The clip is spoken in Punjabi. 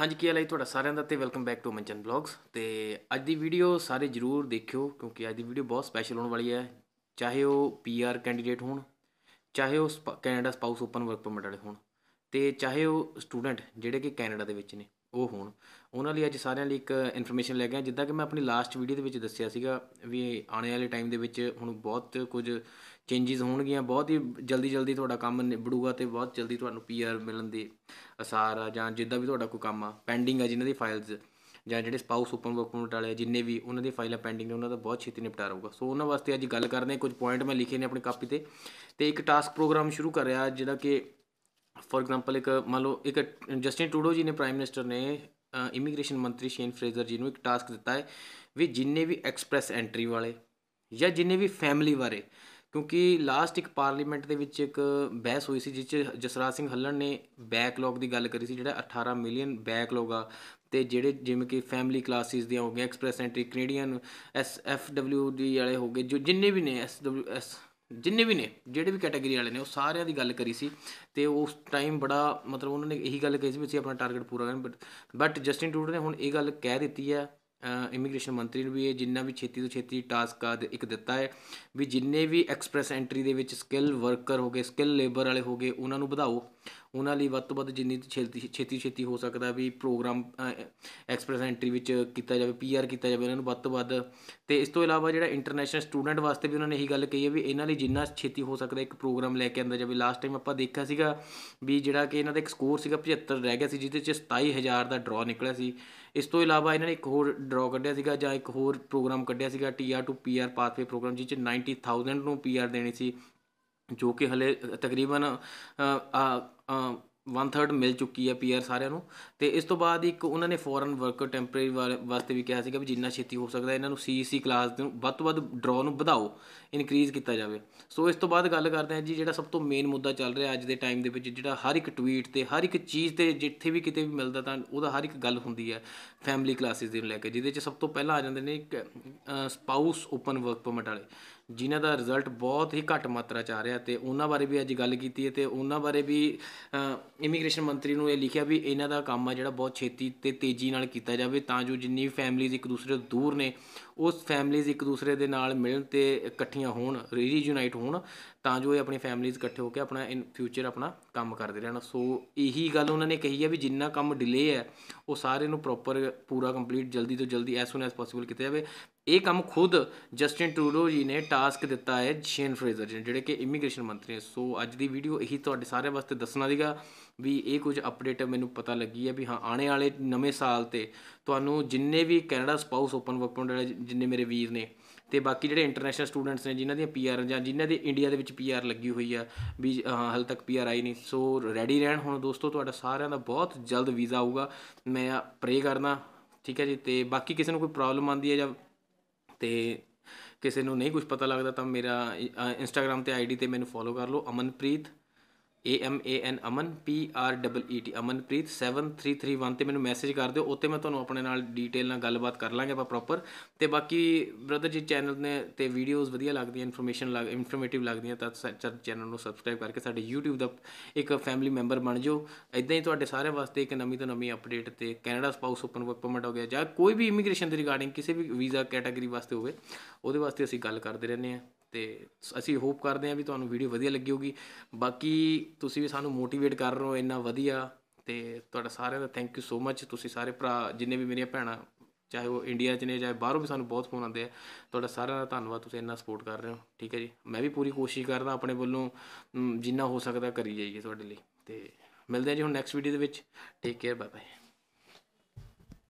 ਹਾਂਜੀ ਕੀ ਹਾਲ ਹੈ ਤੁਹਾਡਾ ਸਾਰਿਆਂ ਦਾ ਤੇ ਵੈਲਕਮ ਬੈਕ ਟੂ ਮੰਚਨ ਬਲੌਗਸ ਤੇ ਅੱਜ ਦੀ ਵੀਡੀਓ ਸਾਰੇ ਜਰੂਰ ਦੇਖਿਓ ਕਿਉਂਕਿ ਅੱਜ ਦੀ ਵੀਡੀਓ ਬਹੁਤ ਸਪੈਸ਼ਲ ਹੋਣ ਵਾਲੀ ਹੈ ਚਾਹੇ ਉਹ ਪੀਆਰ ਕੈਂਡੀਡੇਟ ਹੋਣ ਚਾਹੇ ਉਹ Canada spouse open work permit ਵਾਲੇ ਹੋਣ ਤੇ ਚਾਹੇ ਉਹ ਸਟੂਡੈਂਟ ਜਿਹੜੇ ਕਿ ਕੈਨੇਡਾ ਦੇ ਵਿੱਚ ਨੇ ਉਹ ਹੋਣ ਉਹਨਾਂ ਲਈ ਅੱਜ ਸਾਰਿਆਂ ਲਈ ਇੱਕ ਇਨਫੋਰਮੇਸ਼ਨ ਲੈ ਕੇ ਆਇਆ ਜਿੱਦਾਂ ਕਿ ਮੈਂ ਆਪਣੀ ਲਾਸਟ ਵੀਡੀਓ ਦੇ ਵਿੱਚ ਦੱਸਿਆ ਸੀਗਾ ਵੀ ਆਉਣ ਵਾਲੇ ਟਾਈਮ ਦੇ ਵਿੱਚ ਹੁਣ ਬਹੁਤ ਕੁਝ ਚੇਂਜਸ ਹੋਣਗੀਆਂ ਬਹੁਤ ਹੀ ਜਲਦੀ ਜਲਦੀ ਤੁਹਾਡਾ ਕੰਮ ਨਿਬੜੂਗਾ ਤੇ ਬਹੁਤ ਜਲਦੀ ਤੁਹਾਨੂੰ ਪੀਆਰ ਮਿਲਣ ਦੇ ਅਸਾਰ ਆ ਜਾਂ ਜਿੱਦਾਂ ਵੀ ਤੁਹਾਡਾ ਕੋਈ ਕੰਮ ਆ ਪੈਂਡਿੰਗ ਆ ਜਿਨ੍ਹਾਂ ਦੀ ਫਾਈਲਸ ਜਾਂ ਜਿਹੜੇ ਸਪਾਊਸ ਓਪਨ ਪਰਮਿਟ ਵਾਲੇ ਜਿੰਨੇ ਵੀ ਉਹਨਾਂ ਦੀ ਫਾਈਲਾਂ ਪੈਂਡਿੰਗ ਨੇ ਉਹਨਾਂ ਦਾ ਬਹੁਤ ਛੇਤੀ ਨਿਪਟਾਰਾ ਹੋਊਗਾ ਸੋ ਉਹਨਾਂ ਵਾਸਤੇ ਅੱਜ ਗੱਲ ਕਰਦੇ ਹਾਂ ਕੁਝ ਪੁਆਇੰਟ ਮੈਂ ਲਿਖੇ ਨੇ ਆਪਣੀ ਕਾਪੀ ਤੇ ਤੇ ਇੱਕ ਟਾਸਕ ਪ੍ਰੋਗਰਾਮ ਸ਼ੁਰੂ ਕਰ ਰਿਹਾ ਜਿਹੜਾ ਕਿ ਫੋਰ ਐਗਜ਼ਾਮਪਲ ਇੱਕ ਮੰਨ ਲਓ ਇੱਕ ਜਸਟਿਨ ਟੂਡੋ ਜੀ ਨੇ ਪ੍ਰਾਈਮ ਮਿਨਿਸਟਰ ਨੇ ਇਮੀਗ੍ਰੇਸ਼ਨ ਮੰਤਰੀ ਸ਼ੇਨ ਫਰੇਜ਼ਰ ਜੀ ਨੂੰ ਇੱਕ ਟਾਸਕ ਦਿੱਤਾ ਹੈ ਵੀ ਜਿੰਨੇ ਵੀ ਐਕਸਪ੍ਰੈਸ ਐਂਟਰੀ ਵਾਲੇ ਜਾਂ ਜਿੰਨੇ ਵੀ ਫੈਮਿਲੀ ਬਾਰੇ ਕਿਉਂਕਿ ਲਾਸਟ ਇੱਕ ਪਾਰਲੀਮੈਂਟ ਦੇ ਵਿੱਚ ਇੱਕ ਬਹਿਸ ਹੋਈ ਸੀ ਜਿੱਚ ਜਸਰਾਜ ਸਿੰਘ ਹੱਲਣ ਨੇ ਬੈਕਲੌਗ ਦੀ ਗੱਲ ਕਰੀ ਸੀ ਜਿਹੜਾ 18 ਮਿਲੀਅਨ ਬੈਕਲੌਗ ਆ ਤੇ ਜਿਹੜੇ ਜਿਵੇਂ ਕਿ ਫੈਮਿਲੀ ਕਲਾਸਿਸ ਦੀਆਂ ਹੋ ਗਈਆਂ express entry Canadian S F W D ਵਾਲੇ ਹੋ ਗਏ ਜੋ ਜਿੰਨੇ ਵੀ ਨੇ ਐਸ ਡਬਲਯੂ ਐਸ ਜਿੰਨੇ ਵੀ ਨੇ ਜਿਹੜੇ ਵੀ ਕੈਟਾਗਰੀ ਵਾਲੇ ਨੇ ਉਹ ਸਾਰਿਆਂ ਦੀ ਗੱਲ ਕਰੀ ਸੀ ਤੇ ਉਸ ਟਾਈਮ ਬੜਾ ਮਤਲਬ ਉਹਨਾਂ ਨੇ ਇਹੀ ਗੱਲ ਕਹੀ ਸੀ ਵੀ ਅਸੀਂ ਆਪਣਾ ਟਾਰਗੇਟ ਪੂਰਾ ਕਰਨ ਬਟ ਜਸਟਿਨ ਟੂਡ ਨੇ ਹੁਣ ਇਹ ਗੱਲ ਕਹਿ ਦਿੱਤੀ ਹੈ ਇਮੀਗ੍ਰੇਸ਼ਨ ਮੰਤਰੀ ਨੂੰ ਵੀ ਇਹ ਜਿੰਨਾ ਵੀ ਛੇਤੀ ਤੋਂ ਛੇਤੀ ਟਾਸਕ ਆ ਇੱਕ ਦਿੱਤਾ ਹੈ ਵੀ ਜਿੰਨੇ ਵੀ ਐਕਸਪ੍ਰੈਸ ਐਂਟਰੀ ਦੇ ਵਿੱਚ ਸਕਿੱਲ ਵਰਕਰ ਹੋਗੇ ਸਕਿੱਲ ਲੇਬਰ ਵਾਲੇ ਹੋਗੇ ਉਹਨਾਂ ਨੂੰ ਵਧਾਓ ਉਹਨਾਂ ਲਈ ਵੱਧ ਤੋਂ ਵੱਧ ਜਿੰਨੀ ਛੇਤੀ ਛੇਤੀ ਹੋ ਸਕਦਾ ਵੀ ਪ੍ਰੋਗਰਾਮ ਐਕਸਪ੍ਰੈਸ ਐਂਟਰੀ ਵਿੱਚ ਕੀਤਾ ਜਾਵੇ ਪੀਆਰ ਕੀਤਾ ਜਾਵੇ ਉਹਨਾਂ ਨੂੰ ਵੱਧ ਤੋਂ ਵੱਧ ਤੇ ਇਸ ਤੋਂ ਇਲਾਵਾ ਜਿਹੜਾ ਇੰਟਰਨੈਸ਼ਨਲ ਸਟੂਡੈਂਟ ਵਾਸਤੇ ਵੀ ਉਹਨਾਂ ਨੇ ਇਹੀ ਗੱਲ ਕਹੀ ਹੈ ਵੀ ਇਹਨਾਂ ਲਈ ਜਿੰਨਾ ਛੇਤੀ ਹੋ ਸਕਦਾ ਇੱਕ ਪ੍ਰੋਗਰਾਮ ਲੈ ਕੇ ਆਂਦਾ ਜਾਵੇ ਲਾਸਟ ਟਾਈਮ ਆਪਾਂ ਦੇਖਿਆ ਸੀਗਾ ਵੀ ਜਿਹੜਾ ਕਿ ਇਹਨਾਂ ਦਾ ਇੱਕ ਸਕੋਰ ਸੀਗਾ 75 ਰਹਿ ਗਿਆ ਸੀ ਜਿਹਦੇ ਚ 27000 ਦਾ ਡਰਾ ਨਿਕਲਿਆ ਸੀ ਇਸ ਤੋਂ ਇਲਾਵਾ ਇਹਨਾਂ ਨੇ ਇੱਕ ਹੋਰ ਡਰਾ ਕੱਢਿਆ ਸੀਗਾ ਜਾਂ ਇੱਕ ਹੋਰ ਪ੍ਰੋਗਰਾਮ ਕੱਢਿਆ ਸੀਗਾ TR to PR pathway programme ਜਿਹਦੇ ਵਿੱਚ 90000 ਨੂੰ ਪੀਆਰ ਦੇਣੀ ਸੀ ਜੋ ਕਿ ਹਲੇ ਤਕਰੀਬਨ 1/3 ਮਿਲ ਚੁੱਕੀ ਹੈ ਪੀਆਰ ਸਾਰਿਆਂ ਨੂੰ ਤੇ ਇਸ ਤੋਂ ਬਾਅਦ ਇੱਕ ਉਹਨਾਂ ਨੇ ਫੋਰਨ ਵਰਕਰ ਟੈਂਪਰੇਰੀ ਵਾਸਤੇ ਵੀ ਕਿਹਾ ਸੀਗਾ ਵੀ ਜਿੰਨਾ ਛੇਤੀ ਹੋ ਸਕਦਾ ਇਹਨਾਂ ਨੂੰ ਸੀਸੀ ਕਲਾਸ e ਨੂੰ ਵੱਧ ਤੋਂ ਵੱਧ ਡਰਾਅ ਨੂੰ ਵਧਾਓ ਇਨਕਰੀਜ਼ ਕੀਤਾ ਜਾਵੇ ਸੋ ਇਸ ਤੋਂ ਬਾਅਦ ਗੱਲ ਕਰਦੇ ਹਾਂ ਜੀ ਜਿਹੜਾ ਸਭ ਤੋਂ ਮੇਨ ਮੁੱਦਾ ਚੱਲ ਰਿਹਾ ਅੱਜ ਦੇ ਟਾਈਮ ਦੇ ਵਿੱਚ ਜਿਹੜਾ ਹਰ ਇੱਕ ਟਵੀਟ ਤੇ ਹਰ ਇੱਕ ਚੀਜ਼ ਤੇ ਜਿੱਥੇ ਵੀ ਕਿਤੇ ਵੀ ਮਿਲਦਾ ਤਾਂ ਉਹਦਾ ਹਰ ਇੱਕ ਗੱਲ ਹੁੰਦੀ ਹੈ ਫੈਮਿਲੀ ਕਲਾਸਿਸ ਦੇ ਨੂੰ ਲੈ ਕੇ ਜਿਹਦੇ ਵਿੱਚ ਸਭ ਤੋਂ ਪਹਿਲਾਂ ਆ ਜਾਂਦੇ ਨੇ ਇੱਕ ਸਪਾਊਸ ਓਪਨ ਵਰਕ ਪਰਮਿਟ ਵਾਲੇ ਜਿਨ੍ਹਾਂ ਦਾ ਰਿਜ਼ਲਟ ਬਹੁਤ ਹੀ ਘੱਟ ਮਾਤਰਾ 'ਚ ਆ ਰਿਹਾ ਤੇ ਉਹਨਾਂ ਬਾਰੇ ਵੀ ਅੱਜ ਗੱਲ ਕੀਤੀ ਹੈ ਤੇ ਉਹਨਾਂ ਬਾਰੇ ਵੀ ਇਮੀਗ੍ਰੇਸ਼ਨ ਮੰਤਰੀ ਨੂੰ ਇਹ ਲਿਖਿਆ ਵੀ ਇਹਨਾਂ ਦਾ ਕੰਮ ਆ ਜਿਹੜਾ ਬਹੁਤ ਛੇਤੀ ਤੇ ਤੇਜ਼ੀ ਨਾਲ ਕੀਤਾ ਜਾਵੇ ਤਾਂ ਜੋ ਜਿੰਨੀ ਫੈਮਲੀਜ਼ ਇੱਕ ਦੂਸਰੇ ਤੋਂ ਦੂਰ ਨੇ ਉਸ ਫੈਮਲੀਜ਼ ਇੱਕ ਦੂਸਰੇ ਦੇ ਨਾਲ ਮਿਲਣ ਤੇ ਇਕੱਠੀਆਂ ਹੋਣ ਰੀਯੂਨਾਈਟ ਹੋਣ ਤਾਂ ਜੋ ਇਹ ਆਪਣੀ ਫੈਮਲੀਜ਼ ਇਕੱਠੇ ਹੋ ਕੇ ਆਪਣਾ ਇਨ ਫਿਊਚਰ ਆਪਣਾ ਕੰਮ ਕਰਦੇ ਰਹਿਣ ਸੋ ਇਹੀ ਗੱਲ ਉਹਨਾਂ ਨੇ ਕਹੀ ਹੈ ਵੀ ਜਿੰਨਾ ਕੰਮ ਡਿਲੇ ਹੈ ਉਹ ਸਾਰੇ ਨੂੰ ਪ੍ਰੋਪਰ ਪੂਰਾ ਕੰਪਲੀਟ ਜਲਦੀ ਤੋਂ ਜਲਦੀ ਐਸ ਸੂਨ ਐਸ ਪੋਸੀਬਲ ਕੀਤਾ ਜਾਵੇ ਇਹ ਕੰਮ ਖੁਦ ਜਸਟਿਨ ਟਰੂਡੋ ਜੀ ਨੇ ਟਾਸਕ ਦਿੱਤਾ ਹੈ ਸ਼ੇਨ ਫਰੇਜ਼ਰ ਜੀ ਜਿਹੜੇ ਕਿ ਇਮੀਗ੍ਰੇਸ਼ਨ ਮੰਤਰੀ ਨੇ ਸੋ ਅੱਜ ਦੀ ਵੀਡੀਓ ਇਹੀ ਤੁਹਾਡੇ ਸਾਰੇ ਵਾਸਤੇ ਦੱਸਣਾ ਦੀਗਾ ਵੀ ਇਹ ਕੁਝ ਅਪਡੇਟ ਮੈਨੂੰ ਪਤਾ ਲੱਗੀ ਹੈ ਵੀ ਹਾਂ ਆਉਣੇ ਵਾਲੇ ਨਵੇਂ ਸਾਲ ਤੇ ਤੁਹਾਨੂੰ ਜਿੰਨੇ ਵੀ Canada spouse open work permit ਵਾਲੇ ਜਿੰਨੇ ਮੇਰੇ ਵੀਰ ਨੇ ਤੇ ਬਾਕੀ ਜਿਹੜੇ ਇੰਟਰਨੈਸ਼ਨਲ ਸਟੂਡੈਂਟਸ ਨੇ ਜਿਨ੍ਹਾਂ ਦੀਆਂ ਪੀਆਰ ਜਾਂ ਜਿਨ੍ਹਾਂ ਦੇ ਇੰਡੀਆ ਦੇ ਵਿੱਚ ਪੀਆਰ ਲੱਗੀ ਹੋਈ ਆ ਵੀ ਹਲ ਤੱਕ ਪੀਆਰ ਆਈ ਨਹੀਂ ਸੋ ਰੈਡੀ ਰਹਿਣ ਹੁਣ ਦੋਸਤੋ ਤੁਹਾਡਾ ਸਾਰਿਆਂ ਦਾ ਬਹੁਤ ਜਲਦ ਵੀਜ਼ਾ ਆਊਗਾ ਮੈਂ ਪ੍ਰੇ ਕਰਨਾ ਠੀਕ ਹੈ ਜੀ ਤੇ ਬਾਕੀ ਕਿਸੇ ਨੂੰ ਕੋਈ ਪ੍ਰੋਬਲਮ ਆਂਦੀ ਹੈ ਜਾਂ ਤੇ ਕਿਸੇ ਨੂੰ ਨਹੀਂ ਕੁਝ ਪਤਾ ਲੱਗਦਾ ਤਾਂ ਮੇਰਾ ਇੰਸਟਾਗ੍ਰam 'ਤੇ ਆਈਡੀ 'ਤੇ ਮੈਨੂੰ ਫੋਲੋ ਕਰ ਲਓ Amanpreet A M A N P R R E E e T Amanpreet 7331 ਤੇ ਮੈਨੂੰ ਮੈਸੇਜ ਕਰ ਦਿਓ ਉੱਤੇ ਮੈਂ ਤੁਹਾਨੂੰ ਆਪਣੇ ਨਾਲ ਡੀਟੇਲ ਨਾਲ ਗੱਲਬਾਤ ਕਰ ਲਾਂਗੇ ਆਪਾਂ ਪ੍ਰੋਪਰ ਤੇ ਬਾਕੀ ਬ੍ਰਦਰ ਜੀ ਚੈਨਲ ਨੇ ਤੇ ਵੀਡੀਓਜ਼ ਵਧੀਆ ਲੱਗਦੀਆਂ ਇਨਫੋਰਮੇਸ਼ਨ ਲੱਗ ਇਨਫੋਰਮੇਟਿਵ ਲੱਗਦੀਆਂ ਤਾਂ ਚੈਨਲ ਨੂੰ ਸਬਸਕ੍ਰਾਈਬ ਕਰਕੇ ਸਾਡੇ YouTube ਦਾ ਇੱਕ ਫੈਮਿਲੀ ਮੈਂਬਰ ਬਣ ਜਾਓ ਇਦਾਂ ਹੀ ਤੁਹਾਡੇ ਸਾਰਿਆਂ ਵਾਸਤੇ ਇੱਕ ਨਵੀਂ ਤੋਂ ਨਵੀਂ ਅਪਡੇਟ ਤੇ Canada spouse open work permit ਹੋ ਗਿਆ ਜਾਂ ਕੋਈ ਵੀ ਇਮੀਗ੍ਰੇਸ਼ਨ ਦੇ ਰਿਗਾਰਡਿੰਗ ਕਿਸੇ ਵੀ ਵੀਜ਼ਾ ਕੈਟਾਗਰੀ ਵਾਸਤੇ ਹੋਵੇ ਉਹਦੇ ਵਾਸਤੇ ਅਸੀਂ ਗੱਲ ਕਰਦੇ ਰਹਿੰਦੇ ਆ ਤੇ ਅਸੀਂ ਹੋਪ ਕਰਦੇ ਹਾਂ ਵੀ ਤੁਹਾਨੂੰ ਵੀਡੀਓ ਵਧੀਆ ਲੱਗੀ ਹੋਗੀ ਬਾਕੀ ਤੁਸੀਂ ਵੀ ਸਾਨੂੰ ਮੋਟੀਵੇਟ ਕਰ ਰਹੇ ਹੋ ਇੰਨਾ ਵਧੀਆ ਤੇ ਤੁਹਾਡਾ ਸਾਰਿਆਂ ਦਾ ਥੈਂਕ ਯੂ ਸੋ ਮੱਚ ਤੁਸੀਂ ਸਾਰੇ ਭਰਾ ਜਿੰਨੇ ਵੀ ਮੇਰੀਆਂ ਭੈਣਾਂ ਚਾਹੇ ਉਹ ਇੰਡੀਆ 'ਚ ਨੇ ਚਾਹੇ ਬਾਹਰੋਂ ਵੀ ਸਾਨੂੰ ਬਹੁਤ ਫੋਨ ਆਉਂਦੇ ਆ ਤੁਹਾਡਾ ਸਾਰਿਆਂ ਦਾ ਧੰਨਵਾਦ ਤੁਸੀਂ ਇੰਨਾ ਸਪੋਰਟ ਕਰ ਰਹੇ ਹੋ ਠੀਕ ਹੈ ਜੀ ਮੈਂ ਵੀ ਪੂਰੀ ਕੋਸ਼ਿਸ਼ ਕਰਦਾ ਆਪਣੇ ਵੱਲੋਂ ਜਿੰਨਾ ਹੋ ਸਕਦਾ ਕਰੀ ਜਾਈਏ ਤੁਹਾਡੇ ਲਈ ਤੇ ਮਿਲਦੇ ਆ ਜੀ ਹੁਣ ਨੈਕਸਟ ਵੀਡੀਓ ਦੇ ਵਿੱਚ ਟੇਕ ਕੇਅਰ ਬਾਏ ਬਾਏ